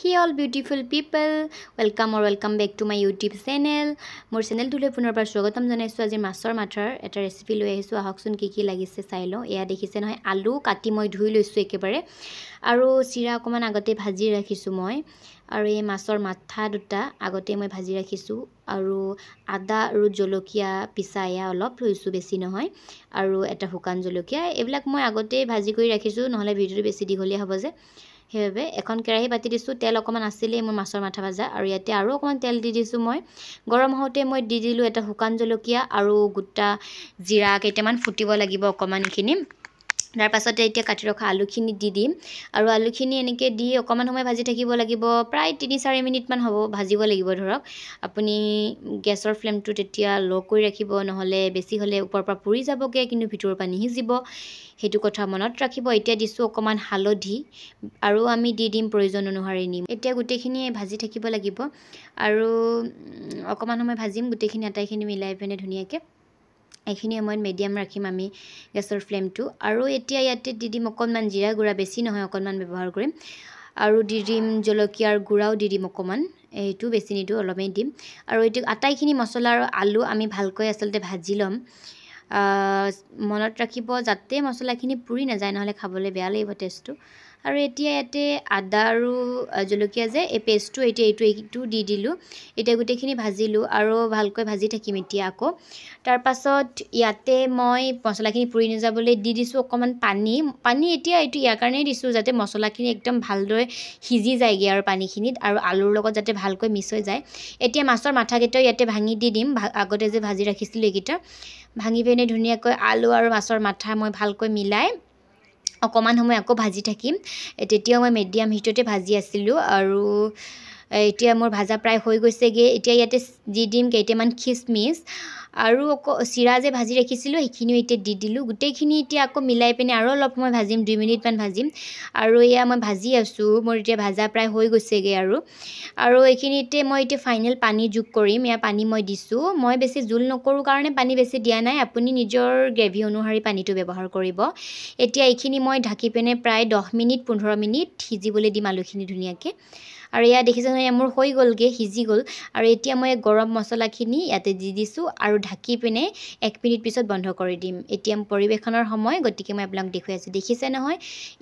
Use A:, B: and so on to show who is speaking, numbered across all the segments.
A: হী all beautiful people welcome or welcome back to my YouTube channel মোৰ চেনেলটোলৈ পুনৰ পৰা স্বাগতম জনাইছোঁ আজি মাছৰ মাথাৰ এটা ৰেচিপি লৈ আহিছোঁ আহকচোন কি কি লাগিছে চাই লওঁ এয়া দেখিছে নহয় আলু কাটি মই ধুই লৈছোঁ একেবাৰে আৰু চিৰা অকণমান আগতে ভাজি ৰাখিছোঁ মই আৰু এই মাছৰ মাথা দুটা আগতে মই ভাজি ৰাখিছোঁ আৰু আদা আৰু জলকীয়া পিছা এয়া অলপ থৈছোঁ বেছি নহয় আৰু এটা শুকান জলকীয়া এইবিলাক মই আগতেই ভাজি কৰি ৰাখিছোঁ নহ'লে ভিডিঅ'টো বেছি দীঘলীয়া হ'ব যে সেইবাবে এখন কেৰাহী পাতি দিছোঁ তেল অকণমান আছিলেই মোৰ মাছৰ মাথা ভাজা আৰু ইয়াতে আৰু অকণমান তেল দি দিছোঁ মই গৰম হওঁতে মই দি দিলোঁ এটা শুকান জলকীয়া আৰু গোটা জিৰা কেইটামান ফুটিব লাগিব অকণমানখিনি তাৰপাছতে এতিয়া কাটি ৰখা আলুখিনি দি দিম আৰু আলুখিনি এনেকৈ দি অকণমান সময় ভাজি থাকিব লাগিব প্ৰায় তিনি চাৰি মিনিটমান হ'ব ভাজিব লাগিব ধৰক আপুনি গেছৰ ফ্লেমটো তেতিয়া ল' কৰি ৰাখিব নহ'লে বেছি হ'লে ওপৰৰ পৰা পুৰি যাবগৈ কিন্তু ভিতৰৰ পৰা নিসিজিব সেইটো কথা মনত ৰাখিব এতিয়া দিছোঁ অকণমান হালধি আৰু আমি দি দিম প্ৰয়োজন অনুসাৰে নিম এতিয়া গোটেইখিনি ভাজি থাকিব লাগিব আৰু অকণমান সময় ভাজিম গোটেইখিনি আটাইখিনি মিলাই পিনে ধুনীয়াকৈ এইখিনি সময়ত মিডিয়াম ৰাখিম আমি গেছৰ ফ্লেমটো আৰু এতিয়া ইয়াতে দি দিম অকণমান জিৰা গুড়া বেছি নহয় অকণমান ব্যৱহাৰ কৰিম আৰু দি দিম জলকীয়াৰ গুড়াও দি দিম অকণমান এইটো বেছি নিদিওঁ অলপেই দিম আৰু এইটো আটাইখিনি মছলা আৰু আলু আমি ভালকৈ আচলতে ভাজি ল'ম মনত ৰাখিব যাতে মছলাখিনি পুৰি নাযায় নহ'লে খাবলৈ বেয়া লাগিব টেষ্টটো আৰু এতিয়া ইয়াতে আদা আৰু জলকীয়া যে এই পেষ্টটো এতিয়া এইটো এইটো দি দিলোঁ এতিয়া গোটেইখিনি ভাজিলোঁ আৰু ভালকৈ ভাজি থাকিম এতিয়া আকৌ তাৰপাছত ইয়াতে মই মছলাখিনি পুৰি নাযাবলৈ দি দিছোঁ অকণমান পানী পানী এতিয়া এইটো ইয়াৰ কাৰণেই দিছোঁ যাতে মছলাখিনি একদম ভালদৰে সিজি যায়গৈ আৰু পানীখিনিত আৰু আলুৰ লগত যাতে ভালকৈ মিছ হৈ যায় এতিয়া মাছৰ মাথাকেইটাও ইয়াতে ভাঙি দি দিম আগতে যে ভাজি ৰাখিছিলোঁ এইকেইটা ভাঙি পিনে ধুনীয়াকৈ আলু আৰু মাছৰ মাথা মই ভালকৈ মিলাই অকণমান সময় আকৌ ভাজি থাকিম তেতিয়াও মই মিডিয়াম হিটতে ভাজি আছিলোঁ আৰু এতিয়া মোৰ ভাজা প্ৰায় হৈ গৈছেগৈ এতিয়া ইয়াতে দি দিম কেইটামান খিচমিচ আৰু অক চিৰা যে ভাজি ৰাখিছিলোঁ সেইখিনিও এতিয়া দি দিলোঁ গোটেইখিনি এতিয়া আকৌ মিলাই পিনে আৰু অলপ মই ভাজিম দুই মিনিটমান ভাজিম আৰু এয়া মই ভাজি আছোঁ মোৰ এতিয়া ভাজা প্ৰায় হৈ গৈছেগৈ আৰু আৰু এইখিনিতে মই এতিয়া ফাইনেল পানী যোগ কৰিম ইয়াৰ পানী মই দিছোঁ মই বেছি জোল নকৰোঁ কাৰণে পানী বেছি দিয়া নাই আপুনি নিজৰ গ্ৰেভি অনুসৰি পানীটো ব্যৱহাৰ কৰিব এতিয়া এইখিনি মই ঢাকি পিনে প্ৰায় দহ মিনিট পোন্ধৰ মিনিট সিজিবলৈ দিম আলুখিনি ধুনীয়াকৈ আৰু ইয়াত দেখিছে নহয় মোৰ হৈ গ'লগৈ সিজি গ'ল আৰু এতিয়া মই গৰম মছলাখিনি ইয়াতে দি দিছোঁ আৰু ঢাকি পিনে এক মিনিট পিছত বন্ধ কৰি দিম এতিয়া পৰিৱেশনৰ সময় গতিকে মই আপোনাক দেখুৱাই আছোঁ দেখিছে নহয়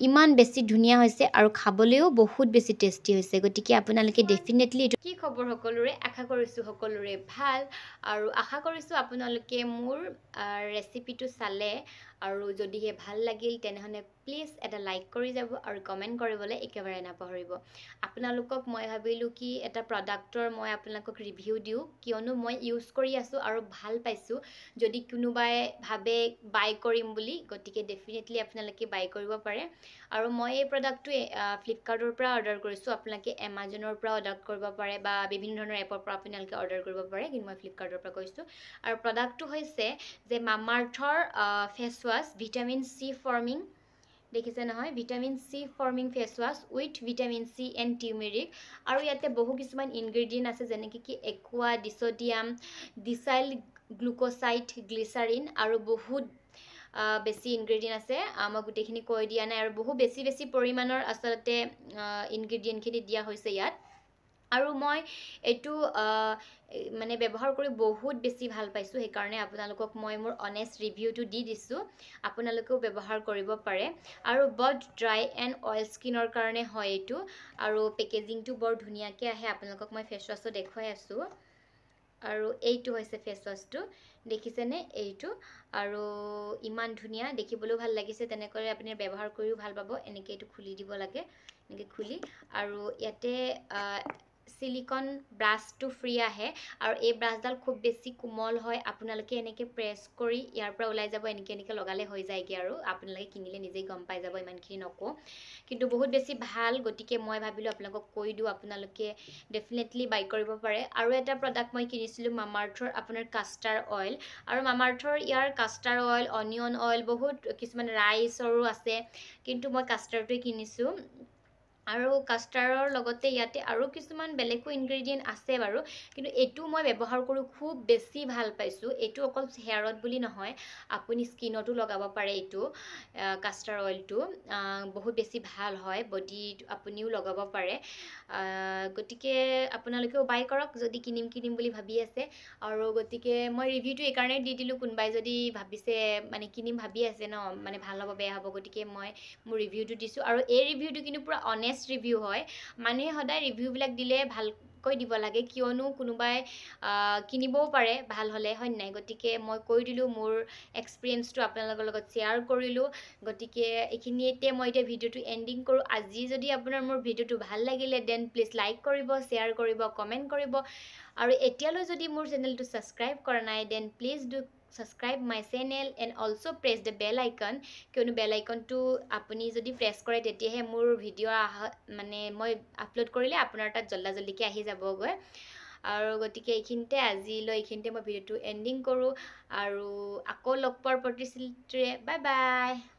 A: ইমান বেছি ধুনীয়া হৈছে আৰু খাবলৈও বহুত বেছি টেষ্টি হৈছে গতিকে আপোনালোকে ডেফিনেটলি কি খবৰ সকলোৰে আশা কৰিছোঁ সকলোৰে ভাল আৰু আশা কৰিছোঁ আপোনালোকে মোৰ ৰেচিপিটো চালে আৰু যদিহে ভাল লাগিল তেনেহ'লে প্লিজ এটা লাইক কৰি যাব আৰু কমেণ্ট কৰিবলৈ একেবাৰে নাপাহৰিব আপোনালোকক মই ভাবিলোঁ কি এটা প্ৰডাক্টৰ মই আপোনালোকক ৰিভিউ দিওঁ কিয়নো মই ইউজ কৰি আছোঁ আৰু ভাল পাইছোঁ যদি কোনোবাই ভাবে বাই কৰিম বুলি গতিকে ডেফিনেটলি আপোনালোকে বাই কৰিব পাৰে আৰু মই এই প্ৰডাক্টটো ফ্লিপকাৰ্টৰ পৰা অৰ্ডাৰ কৰিছোঁ আপোনালোকে এমাজনৰ পৰা অৰ্ডাৰ কৰিব পাৰে বা বিভিন্ন ধৰণৰ এপৰ পৰা আপোনালোকে অৰ্ডাৰ কৰিব পাৰে কিন্তু মই ফ্লিপকাৰ্টৰ পৰা কৈছোঁ আৰু প্ৰডাক্টটো হৈছে যে মামাৰ্থৰ ফেচৱাশ্ব ওয়াশ ভিটামিন চি ফৰ্মিং দেখিছে নহয় vitamin C forming face with vitamin C and টিউমেৰিক আৰু ইয়াতে বহু কিছুমান ইনগ্ৰেডিয়েণ্ট আছে যে কি একুয়া ডিচ'ডিয়াম ডিচাইল গ্লুকোসাইট গ্লিসাৰিন আৰু বহুত বেছি ইনগ্ৰেডিয়েণ্ট আছে মই গোটেইখিনি কৈ দিয়া নাই আৰু বহু বেছি বেছি পৰিমাণৰ আচলতে ইনগ্ৰেডিয়েণ্টখিনি দিয়া হৈছে ইয়াত আৰু মই এইটো মানে ব্যৱহাৰ কৰি বহুত বেছি ভাল পাইছোঁ সেইকাৰণে আপোনালোকক মই মোৰ অনেষ্ট ৰিভিউটো দি দিছোঁ আপোনালোকেও ব্যৱহাৰ কৰিব পাৰে আৰু বৰ ড্ৰাই এণ্ড অইল স্কিনৰ কাৰণে হয় এইটো আৰু পেকেজিংটো বৰ ধুনীয়াকৈ আহে আপোনালোকক মই ফেচ ৱাছটো দেখুৱাই আছোঁ আৰু এইটো হৈছে ফেচ ৱাছটো দেখিছেনে এইটো আৰু ইমান ধুনীয়া দেখিবলৈও ভাল লাগিছে তেনেকৈ আপুনি ব্যৱহাৰ কৰিও ভাল পাব এনেকৈ এইটো খুলি দিব লাগে এনেকৈ খুলি আৰু ইয়াতে চিলিকন ব্ৰাছটো ফ্ৰী আহে আৰু এই ব্ৰাছডাল খুব বেছি কোমল হয় আপোনালোকে এনেকৈ প্ৰেছ কৰি ইয়াৰ পৰা ওলাই যাব এনেকৈ এনেকৈ লগালে হৈ যায়গৈ আৰু আপোনালোকে কিনিলে নিজেই গম পাই যাব ইমানখিনি নকওঁ কিন্তু বহুত বেছি ভাল গতিকে মই ভাবিলোঁ আপোনালোকক কৈ দিওঁ আপোনালোকে ডেফিনেটলি বাই কৰিব পাৰে আৰু এটা প্ৰডাক্ট মই কিনিছিলোঁ মামাৰ্থৰ আপোনাৰ কাষ্টাৰ অইল আৰু মামাৰ্থৰ ইয়াৰ কাষ্টাৰ অইল অনিয়ন অইল বহুত কিছুমান ৰাইচৰো আছে কিন্তু মই কাষ্টাৰটোৱে কিনিছোঁ আৰু কাষ্টাৰৰ লগতে ইয়াতে আৰু কিছুমান বেলেগো ইনগ্ৰেডিয়েণ্ট আছে বাৰু কিন্তু এইটো মই ব্যৱহাৰ কৰোঁ খুব বেছি ভাল পাইছোঁ এইটো অকল হেয়াৰত বুলি নহয় আপুনি স্কিনতো লগাব পাৰে এইটো কাষ্টাৰ অইলটো বহুত বেছি ভাল হয় বডি আপুনিও লগাব পাৰে গতিকে আপোনালোকেও বাই কৰক যদি কিনিম কিনিম বুলি ভাবি আছে আৰু গতিকে মই ৰিভিউটো এইকাৰণেই দি দিলোঁ কোনোবাই যদি ভাবিছে মানে কিনিম ভাবি আছে ন মানে ভাল হ'ব বেয়া হ'ব গতিকে মই মোৰ ৰিভিউটো দিছোঁ আৰু এই ৰিভিউটো কিন্তু পূৰা অনেষ্ট বেষ্ট ৰিভিউ হয় মানুহে সদায় ৰিভিউবিলাক দিলে ভালকৈ দিব লাগে কিয়নো কোনোবাই কিনিবও পাৰে ভাল হ'লে হয় নাই গতিকে মই কৈ দিলোঁ মোৰ এক্সপিৰিয়েঞ্চটো আপোনালোকৰ লগত শ্বেয়াৰ কৰিলোঁ গতিকে এইখিনিয়েতে মই এতিয়া ভিডিঅ'টো এণ্ডিং কৰোঁ আজি যদি আপোনাৰ মোৰ ভিডিঅ'টো ভাল লাগিলে দেন প্লিজ লাইক কৰিব শ্বেয়াৰ কৰিব কমেণ্ট কৰিব আৰু এতিয়ালৈ যদি মোৰ চেনেলটো ছাবস্ক্ৰাইব কৰা নাই then please do subscribe my channel and also' press the bell icon কিয়নো বেল আইকনটো আপুনি যদি প্ৰেছ কৰে তেতিয়াহে মোৰ ভিডিঅ' আহ মানে মই আপলোড কৰিলে আপোনাৰ তাত জল্দা জল্দিকৈ আহি যাবগৈ আৰু গতিকে এইখিনিতে আজিলৈ এইখিনিতে মই ভিডিঅ'টো এণ্ডিং কৰোঁ আৰু আকৌ লগ পোৱাৰ প্ৰতিশ্ৰুতিৰে বাই বাই